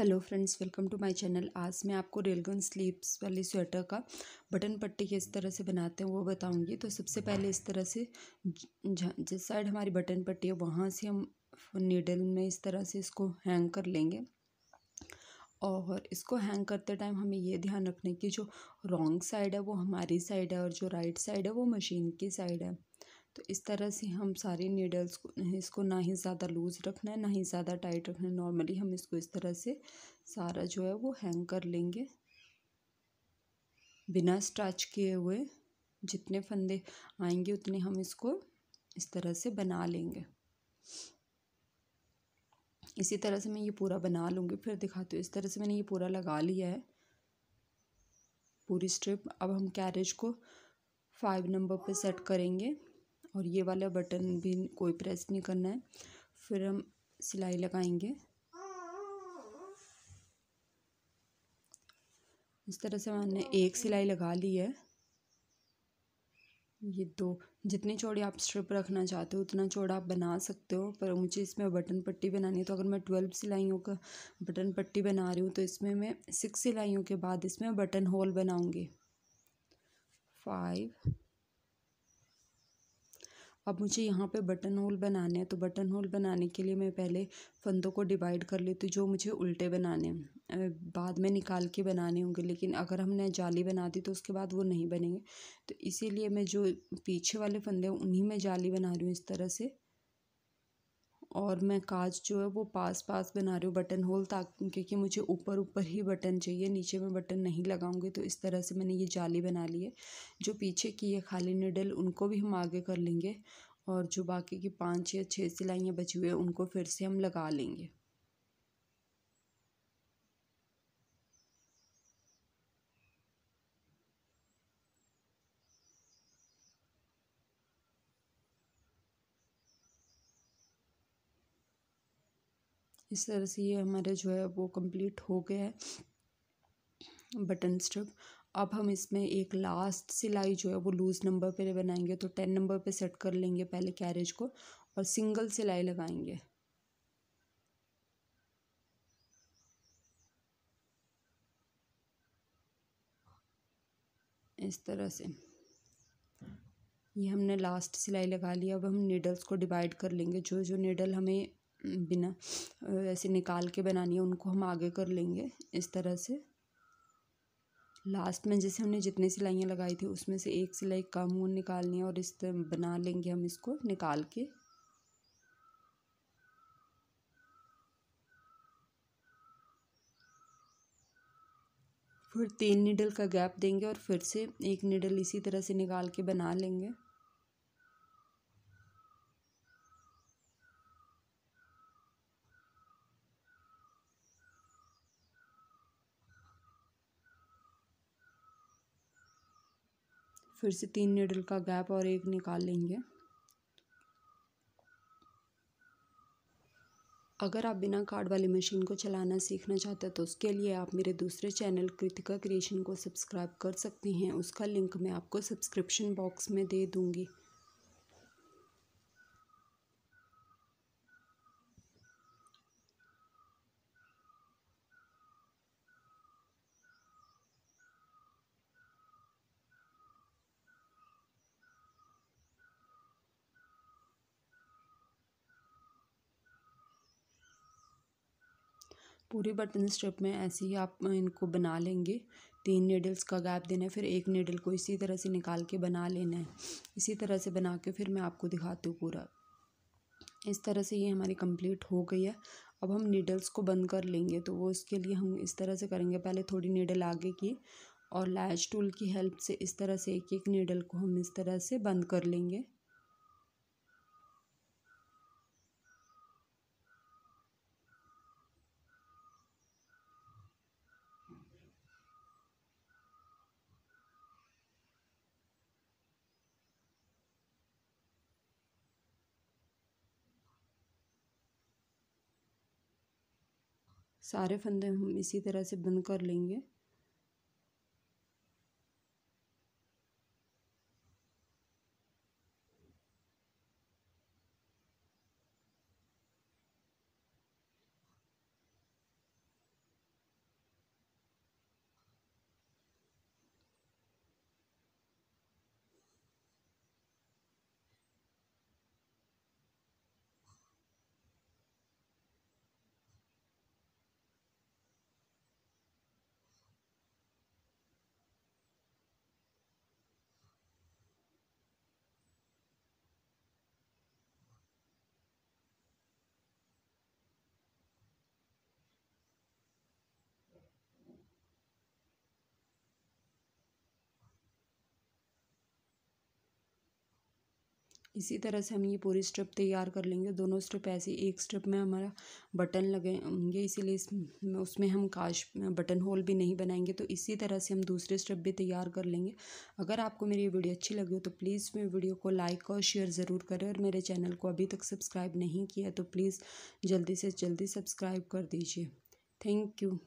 hello friends welcome to my channel आज मैं आपको रेलगन स्लीव्स वाली स्वेटर का बटन पट्टी किस तरह से बनाते हैं वो बताऊंगी तो सबसे पहले इस तरह से जिस साइड हमारी बटन पट्टी है वहाँ से हम नीडल में इस तरह से इसको हैंग कर लेंगे और इसको हैंग करते टाइम हमें ये ध्यान रखना है कि जो रॉन्ग साइड है वो हमारी साइड है और जो राइट साइड है वो मशीन की साइड है तो इस तरह से हम सारे नीडल्स को इसको ना ही ज़्यादा लूज़ रखना है ना ही ज़्यादा टाइट रखना है नॉर्मली हम इसको इस तरह से सारा जो है वो हैंग कर लेंगे बिना स्टाच किए हुए जितने फंदे आएंगे उतने हम इसको इस तरह से बना लेंगे इसी तरह से मैं ये पूरा बना लूँगी फिर दिखाती तो हूँ इस तरह से मैंने ये पूरा लगा लिया है पूरी स्ट्रिप अब हम कैरेज को फाइव नंबर पे सेट करेंगे और ये वाला बटन भी कोई प्रेस नहीं करना है फिर हम सिलाई लगाएंगे इस तरह से मैंने एक सिलाई लगा ली है ये दो जितनी चौड़ी आप स्ट्रिप रखना चाहते हो उतना चौड़ा आप बना सकते हो पर मुझे इसमें बटन पट्टी बनानी है तो अगर मैं ट्वेल्व सिलाइयों का बटन पट्टी बना रही हूँ तो इसमें मैं सिक्स सिलाइयों के बाद इसमें बटन होल बनाऊँगी फाइव अब मुझे यहाँ पे बटन होल बनाने हैं तो बटन होल बनाने के लिए मैं पहले फंदों को डिवाइड कर लेती हूँ जो मुझे उल्टे बनाने बाद में निकाल के बनाने होंगे लेकिन अगर हमने जाली बना दी तो उसके बाद वो नहीं बनेंगे तो इसीलिए मैं जो पीछे वाले फंदे उन्हीं में जाली बना रही हूँ इस तरह से और मैं कांच जो है वो पास पास बना रही हूँ बटन होल ताकि क्योंकि मुझे ऊपर ऊपर ही बटन चाहिए नीचे मैं बटन नहीं लगाऊंगी तो इस तरह से मैंने ये जाली बना ली है जो पीछे की है खाली निडल उनको भी हम आगे कर लेंगे और जो बाकी की पाँच या छः सिलाइयाँ बची हुई है उनको फिर से हम लगा लेंगे इस तरह से ये हमारा जो है वो कंप्लीट हो गया है बटन स्ट्रिप अब हम इसमें एक लास्ट सिलाई जो है वो लूज़ नंबर पे बनाएंगे तो टेन नंबर पे सेट कर लेंगे पहले कैरेज को और सिंगल सिलाई लगाएंगे इस तरह से ये हमने लास्ट सिलाई लगा लिया अब हम नीडल्स को डिवाइड कर लेंगे जो जो नीडल हमें बिना ऐसे निकाल के बनानी है उनको हम आगे कर लेंगे इस तरह से लास्ट में जैसे हमने जितने सिलाइयाँ लगाई थी उसमें से एक सिलाई कम वो निकालनी है और इस तरह बना लेंगे हम इसको निकाल के फिर तीन नीडल का गैप देंगे और फिर से एक निडल इसी तरह से निकाल के बना लेंगे फिर से तीन नीडल का गैप और एक निकाल लेंगे अगर आप बिना कार्ड वाली मशीन को चलाना सीखना चाहते हैं तो उसके लिए आप मेरे दूसरे चैनल कृतिका क्रिएशन को सब्सक्राइब कर सकते हैं उसका लिंक मैं आपको सब्सक्रिप्शन बॉक्स में दे दूँगी पूरी बटन स्ट्रिप में ऐसे ही आप इनको बना लेंगे तीन नीडल्स का गैप देना है फिर एक नीडल को इसी तरह से निकाल के बना लेना है इसी तरह से बना के फिर मैं आपको दिखाती हूँ पूरा इस तरह से ये हमारी कंप्लीट हो गई है अब हम नीडल्स को बंद कर लेंगे तो वो उसके लिए हम इस तरह से करेंगे पहले थोड़ी नीडल आगे की और लैच टूल की हेल्प से इस तरह से एक एक नीडल को हम इस तरह से बंद कर लेंगे सारे फंदे हम इसी तरह से बंद कर लेंगे इसी तरह से हम ये पूरी स्ट्रिप तैयार कर लेंगे दोनों स्ट्रिप ऐसी एक स्ट्रिप में हमारा बटन लगेंगे इसीलिए इस उसमें हम काश बटन होल भी नहीं बनाएंगे तो इसी तरह से हम दूसरे स्ट्रिप भी तैयार कर लेंगे अगर आपको मेरी ये वीडियो अच्छी लगी हो तो प्लीज़ मेरे वीडियो को लाइक और शेयर ज़रूर करें और मेरे चैनल को अभी तक सब्सक्राइब नहीं किया तो प्लीज़ जल्दी से जल्दी सब्सक्राइब कर दीजिए थैंक यू